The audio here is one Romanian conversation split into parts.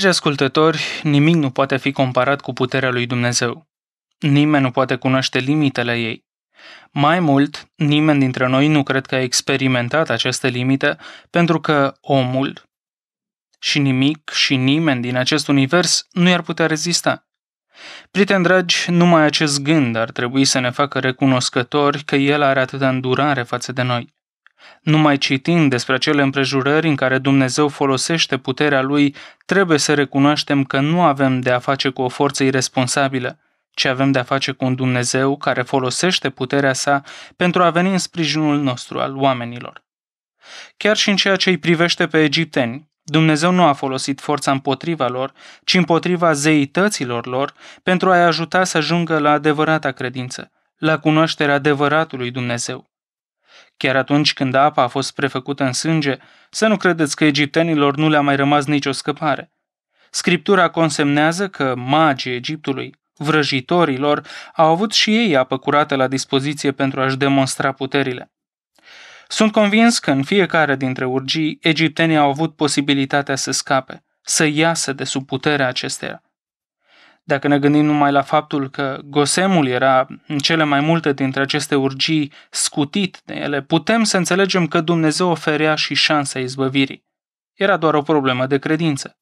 Dragi ascultători, nimic nu poate fi comparat cu puterea lui Dumnezeu. Nimeni nu poate cunoaște limitele ei. Mai mult, nimeni dintre noi nu cred că a experimentat aceste limite pentru că omul și nimic și nimeni din acest univers nu i-ar putea rezista. Prieteni dragi, numai acest gând ar trebui să ne facă recunoscători că El are atâta îndurare față de noi. Numai citind despre acele împrejurări în care Dumnezeu folosește puterea lui, trebuie să recunoaștem că nu avem de a face cu o forță irresponsabilă, ci avem de a face cu un Dumnezeu care folosește puterea sa pentru a veni în sprijinul nostru al oamenilor. Chiar și în ceea ce îi privește pe egipteni, Dumnezeu nu a folosit forța împotriva lor, ci împotriva zeităților lor pentru a-i ajuta să ajungă la adevărata credință, la cunoașterea adevăratului Dumnezeu. Chiar atunci când apa a fost prefăcută în sânge, să nu credeți că egiptenilor nu le-a mai rămas nicio scăpare. Scriptura consemnează că magii Egiptului, vrăjitorilor, au avut și ei apă curată la dispoziție pentru a-și demonstra puterile. Sunt convins că în fiecare dintre urgii, egiptenii au avut posibilitatea să scape, să iasă de sub puterea acesteia. Dacă ne gândim numai la faptul că Gosemul era în cele mai multe dintre aceste urgii scutit de ele, putem să înțelegem că Dumnezeu oferea și șansa izbăvirii. Era doar o problemă de credință.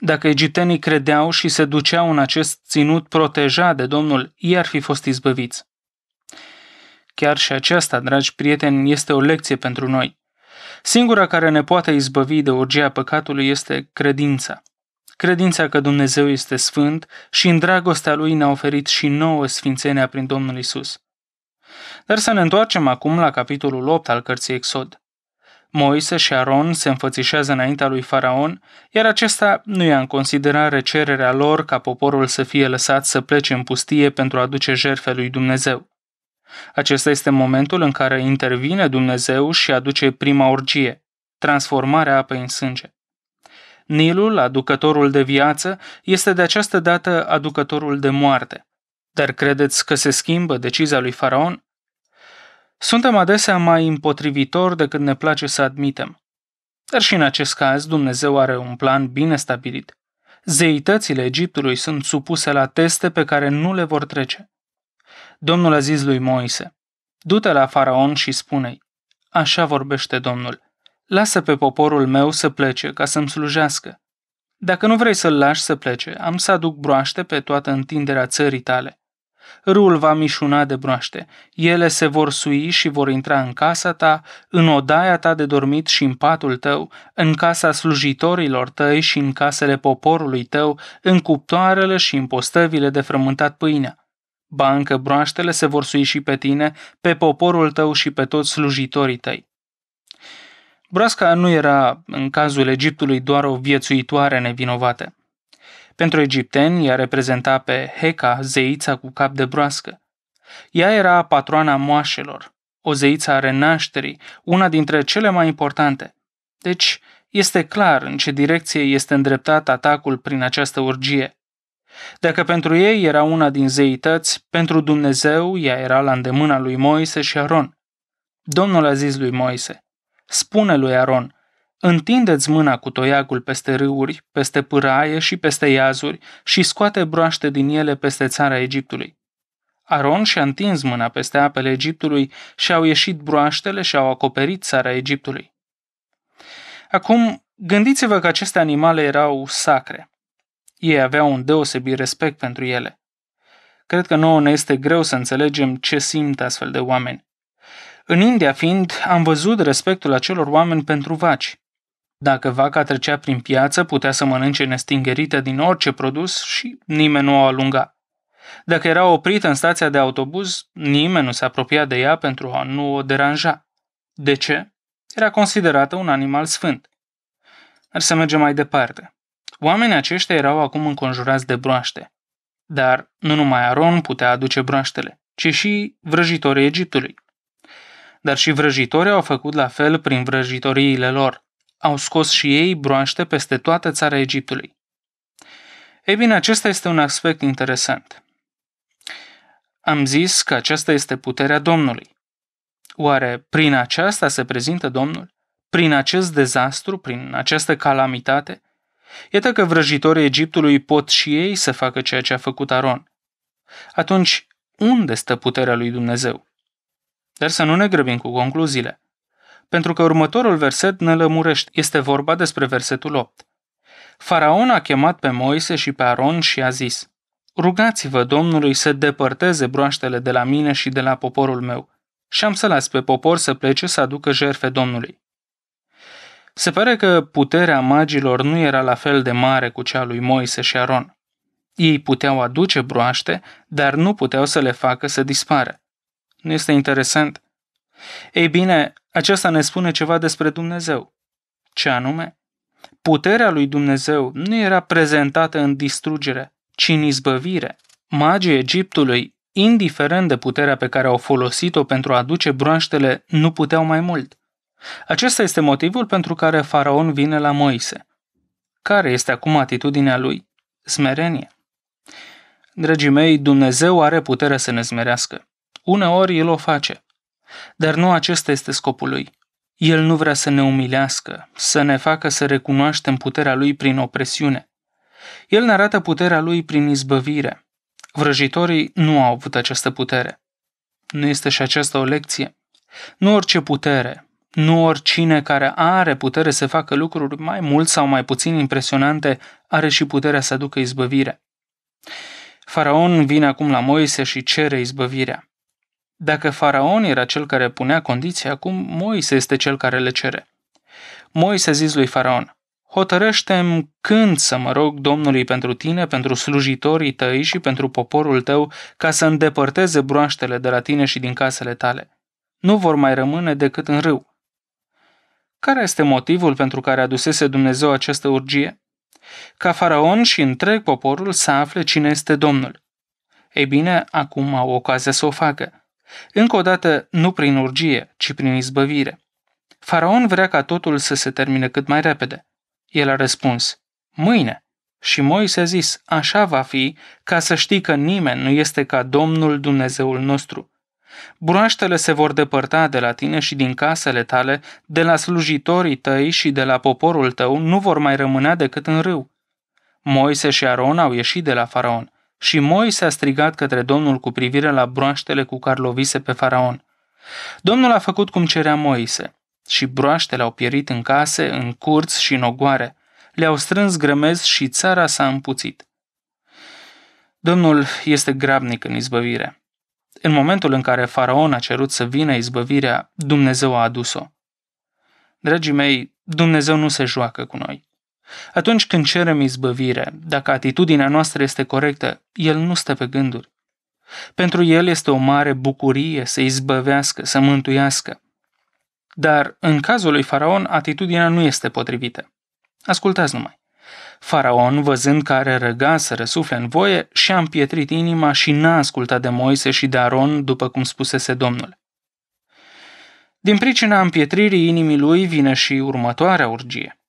Dacă egiptenii credeau și se duceau în acest ținut protejat de Domnul, ei ar fi fost izbăviți. Chiar și aceasta, dragi prieteni, este o lecție pentru noi. Singura care ne poate izbăvi de urgia păcatului este credința credința că Dumnezeu este sfânt și în dragostea lui ne-a oferit și nouă sfințenia prin Domnul Isus. Dar să ne întoarcem acum la capitolul 8 al cărții Exod. Moise și Aron se înfățișează înaintea lui Faraon, iar acesta nu ia în considerare cererea lor ca poporul să fie lăsat să plece în pustie pentru a duce jertfe lui Dumnezeu. Acesta este momentul în care intervine Dumnezeu și aduce prima orgie, transformarea apei în sânge. Nilul, aducătorul de viață, este de această dată aducătorul de moarte. Dar credeți că se schimbă decizia lui Faraon? Suntem adesea mai împotrivitori decât ne place să admitem. Dar și în acest caz, Dumnezeu are un plan bine stabilit. Zeitățile Egiptului sunt supuse la teste pe care nu le vor trece. Domnul a zis lui Moise, Du-te la faraon și spune-i, Așa vorbește Domnul. Lasă pe poporul meu să plece ca să-mi slujească. Dacă nu vrei să-l lași să plece, am să aduc broaște pe toată întinderea țării tale. Râul va mișuna de broaște, ele se vor sui și vor intra în casa ta, în odaia ta de dormit și în patul tău, în casa slujitorilor tăi și în casele poporului tău, în cuptoarele și în postăvile de frământat pâinea. Ba încă broaștele se vor sui și pe tine, pe poporul tău și pe toți slujitorii tăi. Broasca nu era, în cazul Egiptului, doar o viețuitoare nevinovată. Pentru egipteni, ea reprezenta pe Heca, zeița cu cap de broască. Ea era patroana moașelor, o zeiță a renașterii, una dintre cele mai importante. Deci, este clar în ce direcție este îndreptat atacul prin această urgie. Dacă pentru ei era una din zeități, pentru Dumnezeu ea era la îndemâna lui Moise și Aron. Domnul a zis lui Moise – Spune lui Aron, Întindeți mâna cu toiagul peste râuri, peste pâraie și peste iazuri și scoate broaște din ele peste țara Egiptului. Aron și-a întins mâna peste apele Egiptului și au ieșit broaștele și au acoperit țara Egiptului. Acum, gândiți-vă că aceste animale erau sacre. Ei aveau un deosebit respect pentru ele. Cred că nouă ne este greu să înțelegem ce simt astfel de oameni. În India fiind, am văzut respectul acelor oameni pentru vaci. Dacă vaca trecea prin piață, putea să mănânce nestingerită din orice produs și nimeni nu o alunga. Dacă era oprită în stația de autobuz, nimeni nu se apropia de ea pentru a nu o deranja. De ce? Era considerată un animal sfânt. Ar să mergem mai departe. Oamenii aceștia erau acum înconjurați de broaște. Dar nu numai Aron putea aduce broaștele, ci și vrăjitorii Egiptului – dar și vrăjitorii au făcut la fel prin vrăjitoriile lor. Au scos și ei broaște peste toată țara Egiptului. Ei bine, acesta este un aspect interesant. Am zis că aceasta este puterea Domnului. Oare prin aceasta se prezintă Domnul? Prin acest dezastru, prin această calamitate? Iată că vrăjitorii Egiptului pot și ei să facă ceea ce a făcut Aron. Atunci, unde stă puterea lui Dumnezeu? Dar să nu ne grăbim cu concluziile. Pentru că următorul verset ne lămurește, este vorba despre versetul 8. Faraon a chemat pe Moise și pe Aron și a zis, Rugați-vă Domnului să depărteze broaștele de la mine și de la poporul meu, și am să las pe popor să plece să aducă jerfe Domnului. Se pare că puterea magilor nu era la fel de mare cu cea lui Moise și Aron. Ei puteau aduce broaște, dar nu puteau să le facă să dispară. Nu este interesant? Ei bine, aceasta ne spune ceva despre Dumnezeu. Ce anume? Puterea lui Dumnezeu nu era prezentată în distrugere, ci în izbăvire. Magii Egiptului, indiferent de puterea pe care au folosit-o pentru a aduce broaștele, nu puteau mai mult. Acesta este motivul pentru care faraon vine la Moise. Care este acum atitudinea lui? Smerenie. Dragii mei, Dumnezeu are putere să ne smerească. Uneori el o face. Dar nu acesta este scopul lui. El nu vrea să ne umilească, să ne facă să recunoaștem puterea lui prin opresiune. El ne arată puterea lui prin izbăvire. Vrăjitorii nu au avut această putere. Nu este și aceasta o lecție? Nu orice putere, nu oricine care are putere să facă lucruri mai mult sau mai puțin impresionante are și puterea să aducă izbăvire. Faraon vine acum la Moise și cere izbăvirea. Dacă faraon era cel care punea condiții, acum Moise este cel care le cere. Moise a zis lui faraon, hotărăște când să mă rog Domnului pentru tine, pentru slujitorii tăi și pentru poporul tău, ca să îndepărteze broaștele de la tine și din casele tale. Nu vor mai rămâne decât în râu. Care este motivul pentru care adusese Dumnezeu această urgie? Ca faraon și întreg poporul să afle cine este Domnul. Ei bine, acum au ocazia să o facă. Încă o dată, nu prin urgie, ci prin izbăvire. Faraon vrea ca totul să se termine cât mai repede. El a răspuns, mâine. Și Moise a zis, așa va fi, ca să știi că nimeni nu este ca Domnul Dumnezeul nostru. Broaștele se vor depărta de la tine și din casele tale, de la slujitorii tăi și de la poporul tău nu vor mai rămâne decât în râu. Moise și Aron au ieșit de la faraon. Și Moise a strigat către Domnul cu privire la broaștele cu care lovise pe faraon. Domnul a făcut cum cerea Moise și broaștele au pierit în case, în curți și în ogoare. Le-au strâns grămezi și țara s-a împuțit. Domnul este grabnic în izbăvire. În momentul în care faraon a cerut să vină izbăvirea, Dumnezeu a adus-o. Dragii mei, Dumnezeu nu se joacă cu noi. Atunci când cerem izbăvire, dacă atitudinea noastră este corectă, El nu stă pe gânduri. Pentru El este o mare bucurie să izbăvească, să mântuiască. Dar, în cazul lui Faraon, atitudinea nu este potrivită. Ascultați numai. Faraon, văzând că are răga să răsufle în voie, și-a împietrit inima și n-a ascultat de Moise și de Aron, după cum spusese Domnul. Din pricina împietririi inimii lui vine și următoarea urgie.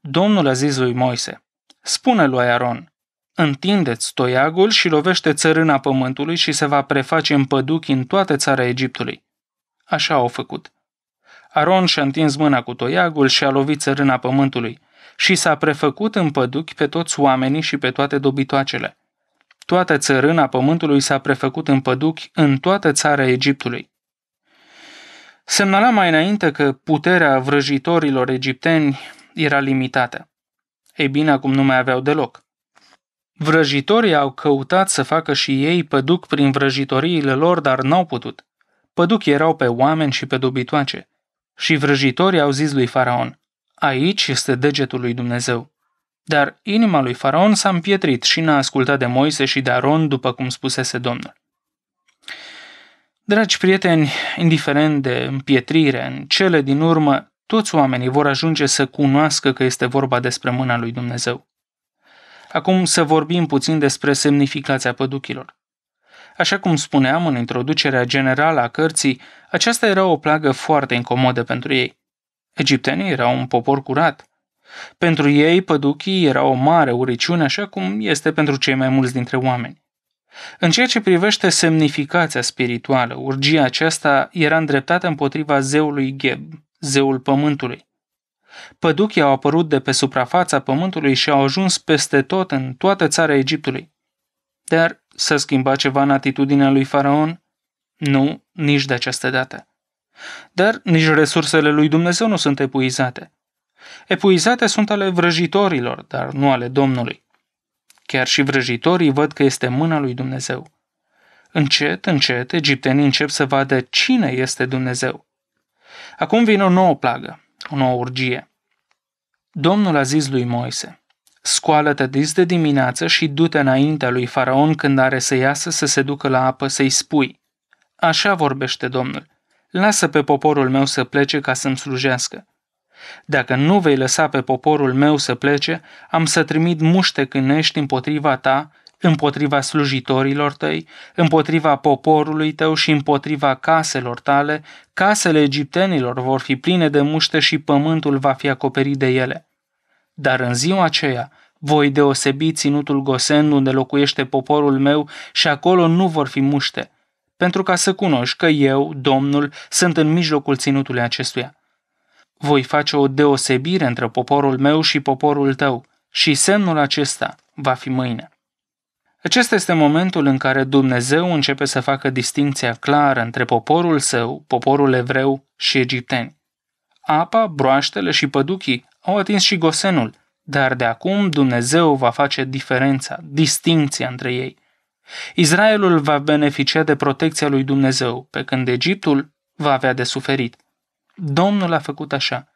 Domnul a zis lui Moise, spune lui Aaron, întindeți toiagul și lovește țărâna pământului și se va preface în păduchi în toată țara Egiptului. Așa au făcut. Aron și-a întins mâna cu toiagul și a lovit țărâna pământului și s-a prefăcut în păduchi pe toți oamenii și pe toate dobitoacele. Toată țărâna pământului s-a prefăcut în păduchi în toată țara Egiptului. Semnala mai înainte că puterea vrăjitorilor egipteni era limitată. Ei bine, acum nu mai aveau deloc. Vrăjitorii au căutat să facă și ei păduc prin vrăjitoriile lor, dar n-au putut. Păduc erau pe oameni și pe dobitoace. Și vrăjitorii au zis lui Faraon, aici este degetul lui Dumnezeu. Dar inima lui Faraon s-a împietrit și n-a ascultat de Moise și de Aron, după cum spusese Domnul. Dragi prieteni, indiferent de împietrire, în cele din urmă, toți oamenii vor ajunge să cunoască că este vorba despre mâna lui Dumnezeu. Acum să vorbim puțin despre semnificația păduchilor. Așa cum spuneam în introducerea generală a cărții, aceasta era o plagă foarte incomodă pentru ei. Egiptenii erau un popor curat. Pentru ei, păduchii era o mare uriciune, așa cum este pentru cei mai mulți dintre oameni. În ceea ce privește semnificația spirituală, urgia aceasta era îndreptată împotriva zeului Geb, zeul pământului. Păduchii au apărut de pe suprafața pământului și au ajuns peste tot în toată țara Egiptului. Dar s-a schimbat ceva în atitudinea lui Faraon? Nu, nici de această dată. Dar nici resursele lui Dumnezeu nu sunt epuizate. Epuizate sunt ale vrăjitorilor, dar nu ale Domnului. Chiar și vrăjitorii văd că este mâna lui Dumnezeu. Încet, încet, egiptenii încep să vadă cine este Dumnezeu. Acum vine o nouă plagă, o nouă urgie. Domnul a zis lui Moise, Scoală-te dis de dimineață și du-te înaintea lui Faraon când are să iasă să se ducă la apă să-i spui. Așa vorbește Domnul. Lasă pe poporul meu să plece ca să-mi slujească. Dacă nu vei lăsa pe poporul meu să plece, am să trimit muște cânești împotriva ta împotriva slujitorilor tăi, împotriva poporului tău și împotriva caselor tale, casele egiptenilor vor fi pline de muște și pământul va fi acoperit de ele. Dar în ziua aceea voi deosebi ținutul Gosen unde locuiește poporul meu și acolo nu vor fi muște, pentru ca să cunoști că eu, Domnul, sunt în mijlocul ținutului acestuia. Voi face o deosebire între poporul meu și poporul tău și semnul acesta va fi mâine. Acesta este momentul în care Dumnezeu începe să facă distinția clară între poporul său, poporul evreu și egipteni. Apa, broaștele și păduchii au atins și gosenul, dar de acum Dumnezeu va face diferența, distinția între ei. Israelul va beneficia de protecția lui Dumnezeu, pe când Egiptul va avea de suferit. Domnul a făcut așa.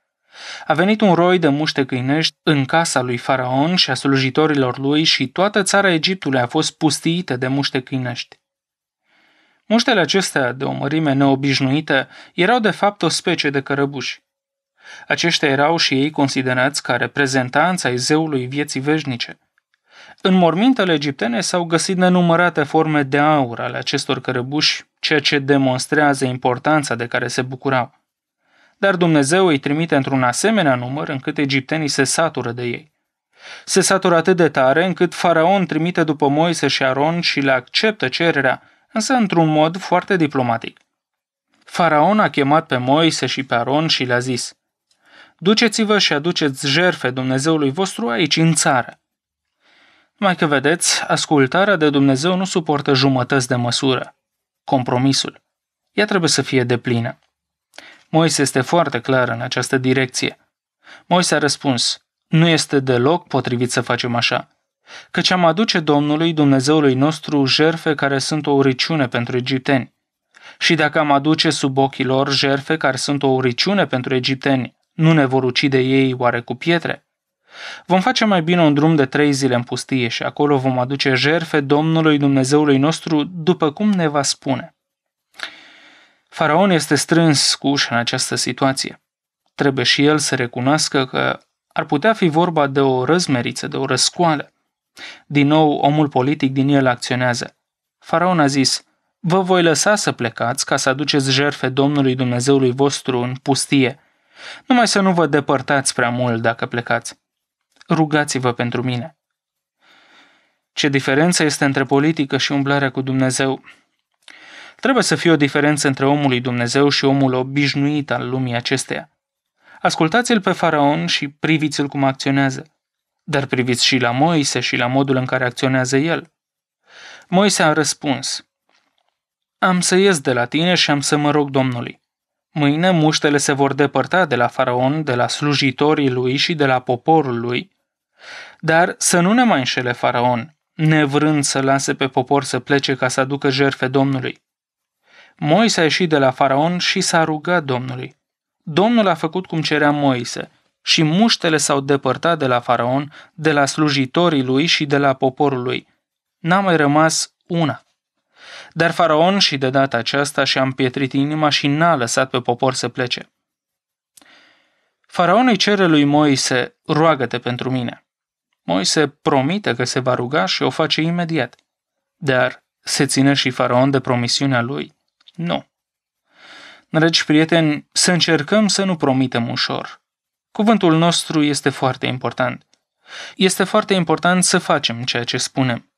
A venit un roi de muște câinești în casa lui Faraon și a slujitorilor lui și toată țara Egiptului a fost pustiită de muște câinești. Muștele acestea, de o mărime neobișnuită, erau de fapt o specie de cărăbuși. Aceștia erau și ei considerați ca reprezentanța ai zeului vieții veșnice. În mormintele egiptene s-au găsit nenumărate forme de aur ale acestor cărăbuși, ceea ce demonstrează importanța de care se bucurau dar Dumnezeu îi trimite într-un asemenea număr încât egiptenii se satură de ei. Se satură atât de tare încât faraon trimite după Moise și Aron și le acceptă cererea, însă într-un mod foarte diplomatic. Faraon a chemat pe Moise și pe Aron și le-a zis, Duceți-vă și aduceți jerfe Dumnezeului vostru aici, în țară. Mai că vedeți, ascultarea de Dumnezeu nu suportă jumătăți de măsură, compromisul. Ea trebuie să fie deplină. Moise este foarte clar în această direcție. Moise a răspuns, nu este deloc potrivit să facem așa, căci am aduce Domnului Dumnezeului nostru jerfe care sunt o uriciune pentru egipteni. Și dacă am aduce sub ochii lor jerfe care sunt o uriciune pentru egipteni, nu ne vor ucide ei oare cu pietre? Vom face mai bine un drum de trei zile în pustie și acolo vom aduce jerfe Domnului Dumnezeului nostru după cum ne va spune. Faraon este strâns ușa în această situație. Trebuie și el să recunoască că ar putea fi vorba de o răzmeriță, de o răscoală. Din nou, omul politic din el acționează. Faraon a zis, vă voi lăsa să plecați ca să aduceți jerfe Domnului Dumnezeului vostru în pustie, numai să nu vă depărtați prea mult dacă plecați. Rugați-vă pentru mine. Ce diferență este între politică și umblarea cu Dumnezeu? Trebuie să fie o diferență între omul lui Dumnezeu și omul obișnuit al lumii acesteia. Ascultați-l pe faraon și priviți-l cum acționează. Dar priviți și la Moise și la modul în care acționează el. Moise a răspuns, Am să ies de la tine și am să mă rog Domnului. Mâine muștele se vor depărta de la faraon, de la slujitorii lui și de la poporul lui. Dar să nu ne mai înșele faraon, nevrând să lase pe popor să plece ca să aducă jerfe Domnului. Moise a ieșit de la faraon și s-a rugat Domnului. Domnul a făcut cum cerea Moise și muștele s-au depărtat de la faraon, de la slujitorii lui și de la poporul lui. N-a mai rămas una. Dar faraon și de data aceasta și-a împietrit inima și n-a lăsat pe popor să plece. Faraon îi cere lui Moise, roagă-te pentru mine. Moise promite că se va ruga și o face imediat. Dar se ține și faraon de promisiunea lui – nu. Dragi prieteni, să încercăm să nu promitem ușor. Cuvântul nostru este foarte important. Este foarte important să facem ceea ce spunem.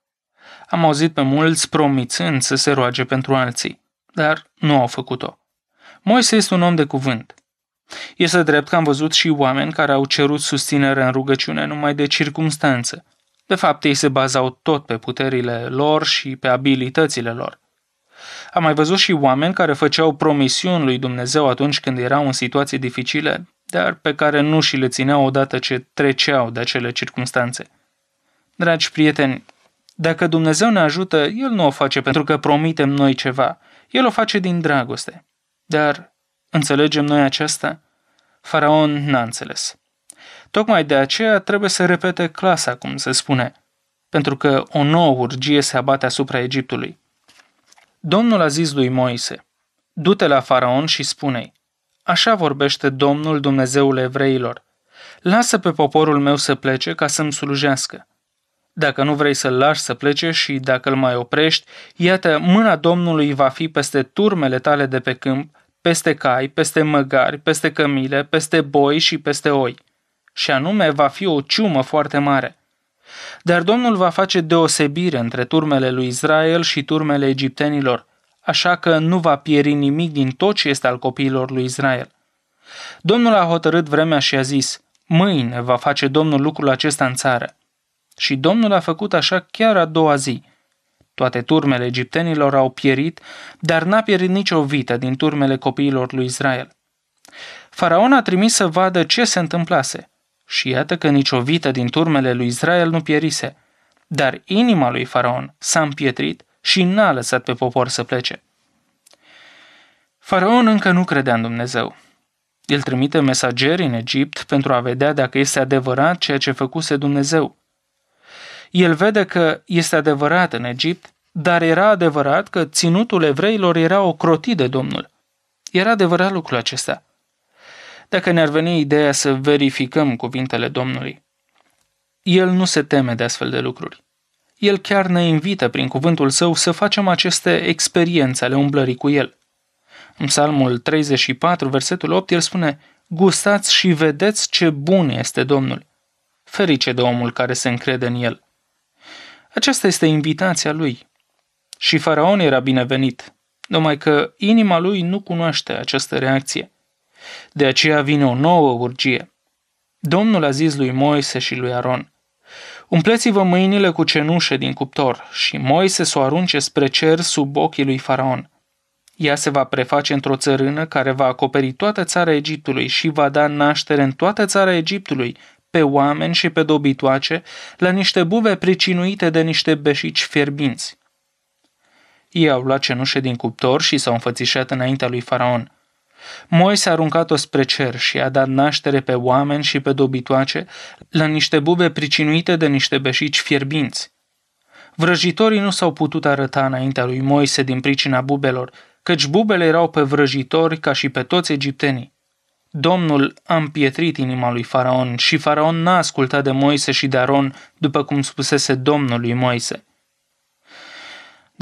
Am auzit pe mulți promițând să se roage pentru alții, dar nu au făcut-o. Moise este un om de cuvânt. Este drept că am văzut și oameni care au cerut susținere în rugăciune numai de circumstanță. De fapt, ei se bazau tot pe puterile lor și pe abilitățile lor. Am mai văzut și oameni care făceau promisiuni lui Dumnezeu atunci când erau în situații dificile, dar pe care nu și le țineau odată ce treceau de acele circunstanțe. Dragi prieteni, dacă Dumnezeu ne ajută, El nu o face pentru că promitem noi ceva. El o face din dragoste. Dar înțelegem noi aceasta? Faraon n-a înțeles. Tocmai de aceea trebuie să repete clasa, cum se spune, pentru că o nouă urgie se abate asupra Egiptului. Domnul a zis lui Moise, du-te la faraon și spune-i, așa vorbește Domnul Dumnezeul evreilor, lasă pe poporul meu să plece ca să-mi slujească. Dacă nu vrei să-l lași să plece și dacă îl mai oprești, iată, mâna Domnului va fi peste turmele tale de pe câmp, peste cai, peste măgari, peste cămile, peste boi și peste oi. Și anume va fi o ciumă foarte mare – dar Domnul va face deosebire între turmele lui Israel și turmele egiptenilor, așa că nu va pieri nimic din tot ce este al copiilor lui Israel. Domnul a hotărât vremea și a zis, mâine va face Domnul lucrul acesta în țară. Și Domnul a făcut așa chiar a doua zi. Toate turmele egiptenilor au pierit, dar n-a pierit nicio vită din turmele copiilor lui Israel. Faraon a trimis să vadă ce se întâmplase – și iată că nicio vită din turmele lui Israel nu pierise, dar inima lui Faraon s-a împietrit și n-a lăsat pe popor să plece. Faraon încă nu credea în Dumnezeu. El trimite mesageri în Egipt pentru a vedea dacă este adevărat ceea ce făcuse Dumnezeu. El vede că este adevărat în Egipt, dar era adevărat că ținutul evreilor era ocrotit de Domnul. Era adevărat lucrul acesta – dacă ne-ar veni ideea să verificăm cuvintele Domnului. El nu se teme de astfel de lucruri. El chiar ne invită prin cuvântul său să facem aceste experiențe ale umblării cu el. În psalmul 34, versetul 8, el spune Gustați și vedeți ce bun este Domnul. Ferice de omul care se încrede în el. Aceasta este invitația lui. Și faraon era binevenit, numai că inima lui nu cunoaște această reacție. De aceea vine o nouă urgie. Domnul a zis lui Moise și lui Aron, Umpleți-vă mâinile cu cenușe din cuptor și Moise să o arunce spre cer sub ochii lui Faraon. Ea se va preface într-o țărână care va acoperi toată țara Egiptului și va da naștere în toată țara Egiptului pe oameni și pe dobitoace la niște buve pricinuite de niște beșici fierbinți. Ei au luat cenușe din cuptor și s-au înfățișat înaintea lui Faraon – Moise a aruncat-o spre cer și a dat naștere pe oameni și pe dobitoace la niște bube pricinuite de niște beșici fierbinți. Vrăjitorii nu s-au putut arăta înaintea lui Moise din pricina bubelor, căci bubele erau pe vrăjitori ca și pe toți egiptenii. Domnul a împietrit inima lui Faraon și Faraon n-a ascultat de Moise și de Aron, după cum spusese Domnul lui Moise.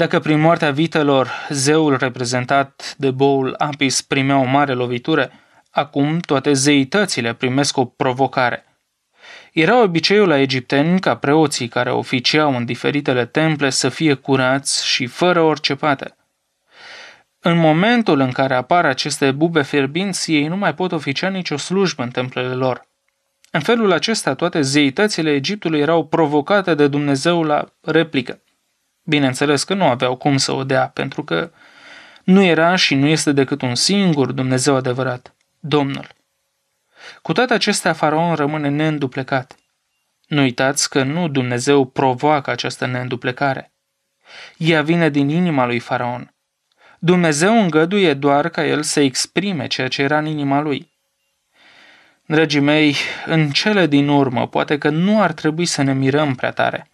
Dacă prin moartea vitelor zeul reprezentat de boul Apis primea o mare lovitură, acum toate zeitățile primesc o provocare. Era obiceiul la egipteni ca preoții care oficiau în diferitele temple să fie curați și fără orice pată. În momentul în care apar aceste bube fierbinți, ei nu mai pot oficia nicio slujbă în templele lor. În felul acesta, toate zeitățile Egiptului erau provocate de Dumnezeu la replică. Bineînțeles că nu aveau cum să o dea, pentru că nu era și nu este decât un singur Dumnezeu adevărat, Domnul. Cu toate acestea, faraon rămâne neînduplecat. Nu uitați că nu Dumnezeu provoacă această neînduplecare. Ea vine din inima lui faraon. Dumnezeu îngăduie doar ca el să exprime ceea ce era în inima lui. Dragii mei, în cele din urmă, poate că nu ar trebui să ne mirăm prea tare –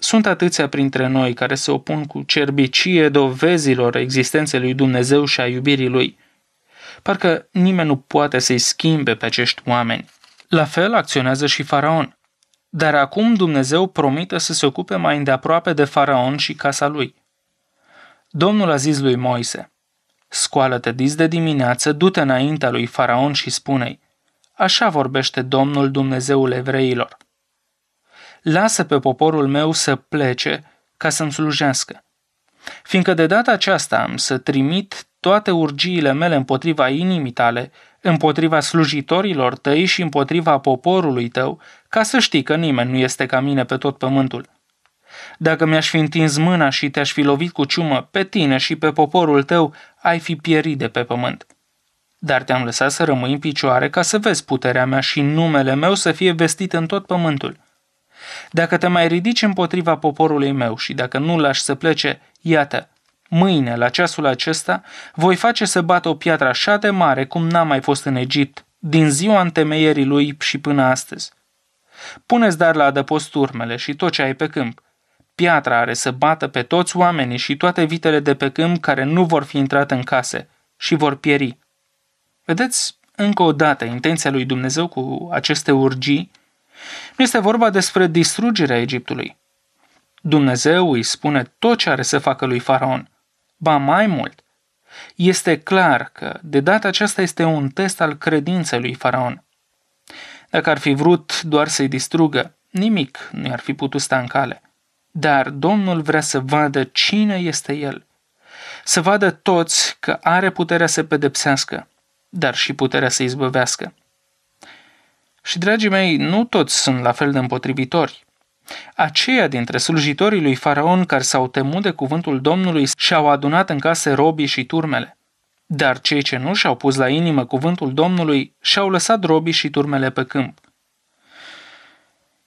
sunt atâția printre noi care se opun cu cerbicie dovezilor existenței lui Dumnezeu și a iubirii lui. Parcă nimeni nu poate să-i schimbe pe acești oameni. La fel acționează și Faraon. Dar acum Dumnezeu promite să se ocupe mai îndeaproape de Faraon și casa lui. Domnul a zis lui Moise, Scoală-te dis de dimineață, du-te înaintea lui Faraon și spune-i, Așa vorbește Domnul Dumnezeul evreilor lasă pe poporul meu să plece ca să-mi slujească. Fiindcă de data aceasta am să trimit toate urgiile mele împotriva inimii tale, împotriva slujitorilor tăi și împotriva poporului tău, ca să știi că nimeni nu este ca mine pe tot pământul. Dacă mi-aș fi întins mâna și te-aș fi lovit cu ciumă pe tine și pe poporul tău, ai fi pierit de pe pământ. Dar te-am lăsat să rămâi în picioare ca să vezi puterea mea și numele meu să fie vestit în tot pământul. Dacă te mai ridici împotriva poporului meu și dacă nu lași să plece, iată, mâine, la ceasul acesta, voi face să bată o piatră așa de mare cum n-a mai fost în Egipt, din ziua întemeierii lui și până astăzi. Puneți dar la adăpost urmele și tot ce ai pe câmp. Piatra are să bată pe toți oamenii și toate vitele de pe câmp care nu vor fi intrate în case și vor pieri. Vedeți, încă o dată, intenția lui Dumnezeu cu aceste urgii nu este vorba despre distrugerea Egiptului. Dumnezeu îi spune tot ce are să facă lui Faraon. Ba mai mult, este clar că de data aceasta este un test al credinței lui Faraon. Dacă ar fi vrut doar să-i distrugă, nimic nu i-ar fi putut sta în cale. Dar Domnul vrea să vadă cine este el. Să vadă toți că are puterea să pedepsească, dar și puterea să izbăvească. Și, dragii mei, nu toți sunt la fel de împotrivitori. Aceia dintre slujitorii lui Faraon care s-au temut de cuvântul Domnului și-au adunat în case robii și turmele. Dar cei ce nu și-au pus la inimă cuvântul Domnului și-au lăsat robii și turmele pe câmp.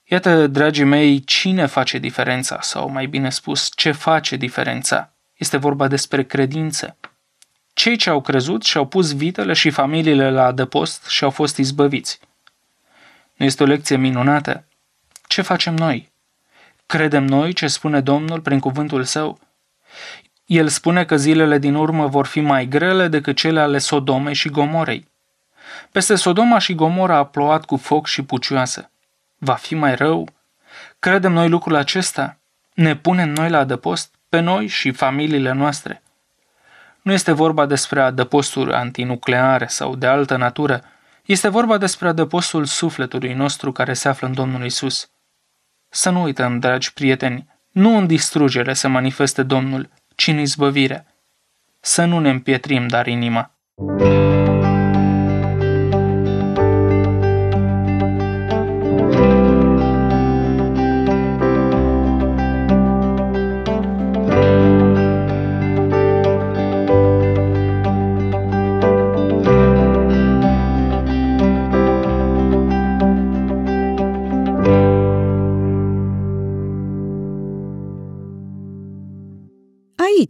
Iată, dragii mei, cine face diferența, sau mai bine spus, ce face diferența. Este vorba despre credință. Cei ce au crezut și-au pus vitele și familiile la adăpost și au fost izbăviți – nu Este o lecție minunată. Ce facem noi? Credem noi ce spune Domnul prin cuvântul său? El spune că zilele din urmă vor fi mai grele decât cele ale Sodomei și Gomorei. Peste Sodoma și Gomora a plouat cu foc și pucioasă. Va fi mai rău? Credem noi lucrul acesta? Ne punem noi la adăpost? Pe noi și familiile noastre. Nu este vorba despre adăposturi antinucleare sau de altă natură, este vorba despre adăpostul sufletului nostru care se află în Domnul Isus. Să nu uităm, dragi prieteni, nu în distrugere se manifestă Domnul, ci în izbăvire. Să nu ne împietrim dar inima. thank you